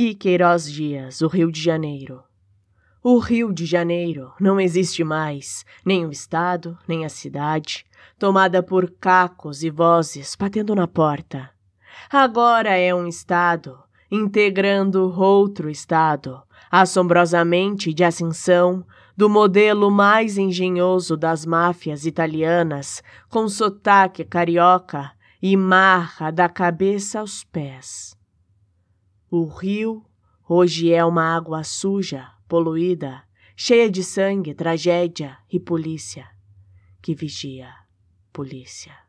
E Queiroz Dias, o Rio de Janeiro. O Rio de Janeiro não existe mais, nem o estado, nem a cidade, tomada por cacos e vozes batendo na porta. Agora é um estado integrando outro estado, assombrosamente de ascensão do modelo mais engenhoso das máfias italianas, com sotaque carioca e marra da cabeça aos pés. O rio hoje é uma água suja, poluída, cheia de sangue, tragédia e polícia que vigia, polícia.